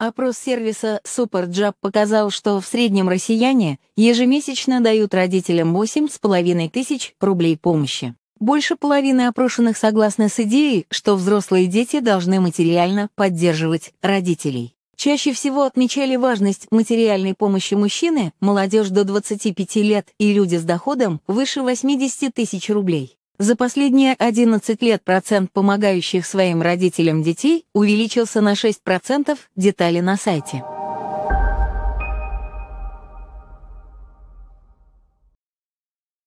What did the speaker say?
Опрос сервиса SuperJob показал, что в среднем россияне ежемесячно дают родителям 8,5 тысяч рублей помощи. Больше половины опрошенных согласны с идеей, что взрослые дети должны материально поддерживать родителей. Чаще всего отмечали важность материальной помощи мужчины, молодежь до 25 лет и люди с доходом выше 80 тысяч рублей. За последние 11 лет процент помогающих своим родителям детей увеличился на 6% детали на сайте.